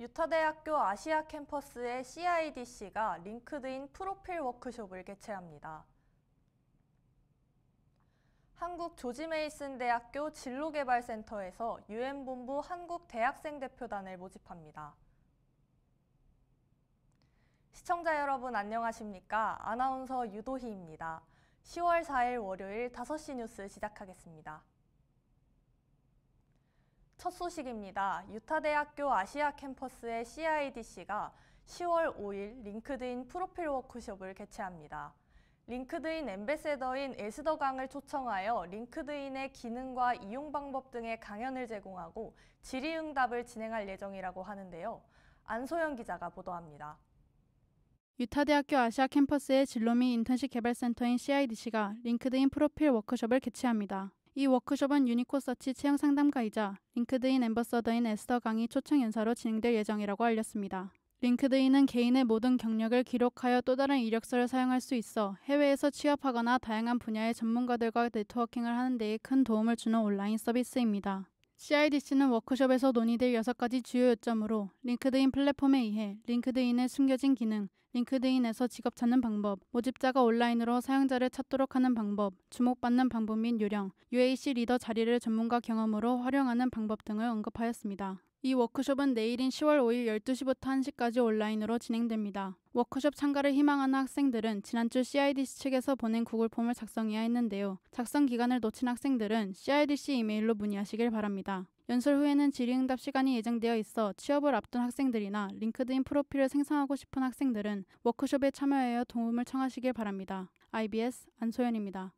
유타대학교 아시아 캠퍼스의 CIDC가 링크드인 프로필 워크숍을 개최합니다. 한국 조지 메이슨 대학교 진로개발센터에서 유엔 본부 한국 대학생 대표단을 모집합니다. 시청자 여러분 안녕하십니까? 아나운서 유도희입니다. 10월 4일 월요일 5시 뉴스 시작하겠습니다. 첫 소식입니다. 유타대학교 아시아 캠퍼스의 CIDC가 10월 5일 링크드인 프로필 워크숍을 개최합니다. 링크드인 엠베세더인 에스더 강을 초청하여 링크드인의 기능과 이용 방법 등의 강연을 제공하고 질의응답을 진행할 예정이라고 하는데요. 안소영 기자가 보도합니다. 유타대학교 아시아 캠퍼스의 진로 및 인턴십 개발센터인 CIDC가 링크드인 프로필 워크숍을 개최합니다. 이 워크숍은 유니코서치 채용 상담가이자 링크드인 엠버서더인 에스더 강이 초청 연사로 진행될 예정이라고 알렸습니다. 링크드인은 개인의 모든 경력을 기록하여 또 다른 이력서를 사용할 수 있어 해외에서 취업하거나 다양한 분야의 전문가들과 네트워킹을 하는 데에 큰 도움을 주는 온라인 서비스입니다. CIDC는 워크숍에서 논의될 6가지 주요 요점으로 링크드인 플랫폼에 의해 링크드인의 숨겨진 기능, 링크드인에서 직업 찾는 방법, 모집자가 온라인으로 사용자를 찾도록 하는 방법, 주목받는 방법 및 요령, UAC 리더 자리를 전문가 경험으로 활용하는 방법 등을 언급하였습니다. 이 워크숍은 내일인 10월 5일 12시부터 1시까지 온라인으로 진행됩니다. 워크숍 참가를 희망하는 학생들은 지난주 CIDC 측에서 보낸 구글 폼을 작성해야 했는데요. 작성 기간을 놓친 학생들은 CIDC 이메일로 문의하시길 바랍니다. 연설 후에는 질의응답 시간이 예정되어 있어 취업을 앞둔 학생들이나 링크드인 프로필을 생성하고 싶은 학생들은 워크숍에 참여하여 도움을 청하시길 바랍니다. IBS 안소연입니다.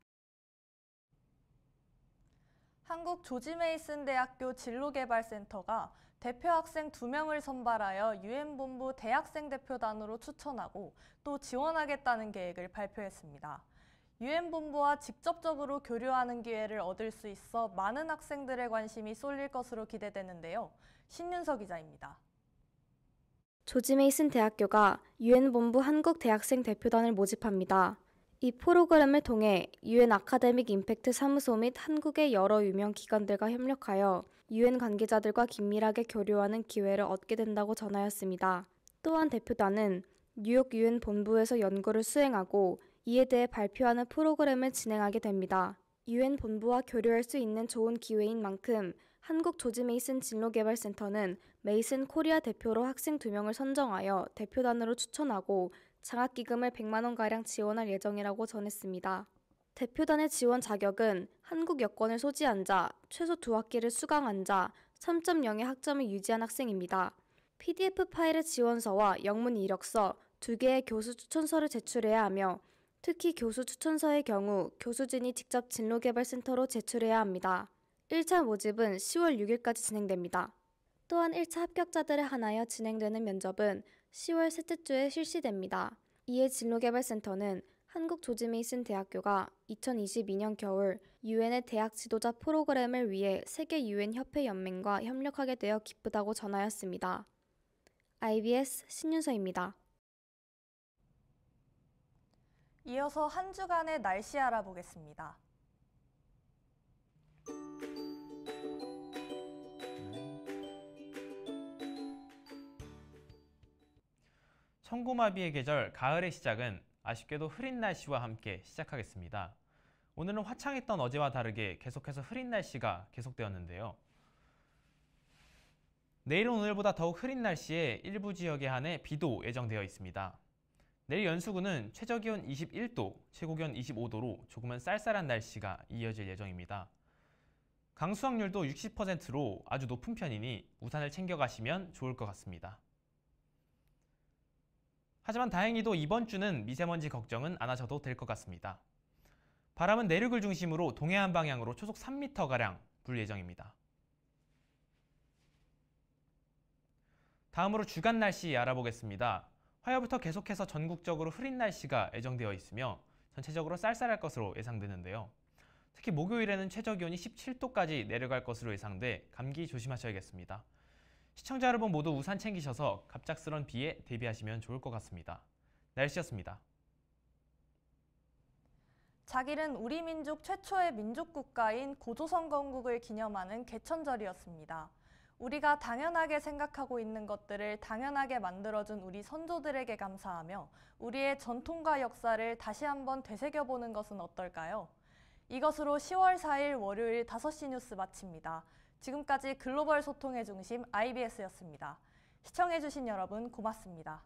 한국 조지 메이슨 대학교 진로개발센터가 대표 학생 2명을 선발하여 유엔 본부 대학생 대표단으로 추천하고 또 지원하겠다는 계획을 발표했습니다. 유엔 본부와 직접적으로 교류하는 기회를 얻을 수 있어 많은 학생들의 관심이 쏠릴 것으로 기대되는데요. 신윤서 기자입니다. 조지 메이슨 대학교가 유엔 본부 한국 대학생 대표단을 모집합니다. 이 프로그램을 통해 유엔 아카데믹 임팩트 사무소 및 한국의 여러 유명 기관들과 협력하여 유엔 관계자들과 긴밀하게 교류하는 기회를 얻게 된다고 전하였습니다. 또한 대표단은 뉴욕 유엔 본부에서 연구를 수행하고 이에 대해 발표하는 프로그램을 진행하게 됩니다. 유엔 본부와 교류할 수 있는 좋은 기회인 만큼 한국 조지 메이슨 진로개발센터는 메이슨 코리아 대표로 학생 2명을 선정하여 대표단으로 추천하고 장학기금을 100만원가량 지원할 예정이라고 전했습니다. 대표단의 지원 자격은 한국 여권을 소지한 자, 최소 두 학기를 수강한 자, 3.0의 학점을 유지한 학생입니다. PDF 파일의 지원서와 영문 이력서, 두 개의 교수 추천서를 제출해야 하며 특히 교수 추천서의 경우 교수진이 직접 진로개발센터로 제출해야 합니다. 1차 모집은 10월 6일까지 진행됩니다. 또한 1차 합격자들을 한하여 진행되는 면접은 10월 셋째 주에 실시됩니다. 이에 진로개발센터는 한국조지메이슨 대학교가 2022년 겨울 유엔의 대학 지도자 프로그램을 위해 세계 유엔 협회 연맹과 협력하게 되어 기쁘다고 전하였습니다. IBS 신윤서입니다. 이어서 한 주간의 날씨 알아보겠습니다. 청고마비의 계절 가을의 시작은 아쉽게도 흐린 날씨와 함께 시작하겠습니다. 오늘은 화창했던 어제와 다르게 계속해서 흐린 날씨가 계속되었는데요. 내일은 오늘보다 더욱 흐린 날씨에 일부 지역에 한해 비도 예정되어 있습니다. 내일 연수구는 최저기온 21도, 최고기온 25도로 조금은 쌀쌀한 날씨가 이어질 예정입니다. 강수확률도 60%로 아주 높은 편이니 우산을 챙겨가시면 좋을 것 같습니다. 하지만 다행히도 이번 주는 미세먼지 걱정은 안 하셔도 될 것 같습니다. 바람은 내륙을 중심으로 동해안 방향으로 초속 3m가량 불 예정입니다. 다음으로 주간 날씨 알아보겠습니다. 화요부터 계속해서 전국적으로 흐린 날씨가 예정되어 있으며 전체적으로 쌀쌀할 것으로 예상되는데요. 특히 목요일에는 최저기온이 17도까지 내려갈 것으로 예상돼 감기 조심하셔야겠습니다. 시청자 여러분 모두 우산 챙기셔서 갑작스런 비에 대비하시면 좋을 것 같습니다. 날씨였습니다. 자일은 우리 민족 최초의 민족국가인 고조선건국을 기념하는 개천절이었습니다. 우리가 당연하게 생각하고 있는 것들을 당연하게 만들어준 우리 선조들에게 감사하며 우리의 전통과 역사를 다시 한번 되새겨보는 것은 어떨까요? 이것으로 10월 4일 월요일 5시 뉴스 마칩니다. 지금까지 글로벌 소통의 중심 IBS였습니다. 시청해주신 여러분 고맙습니다.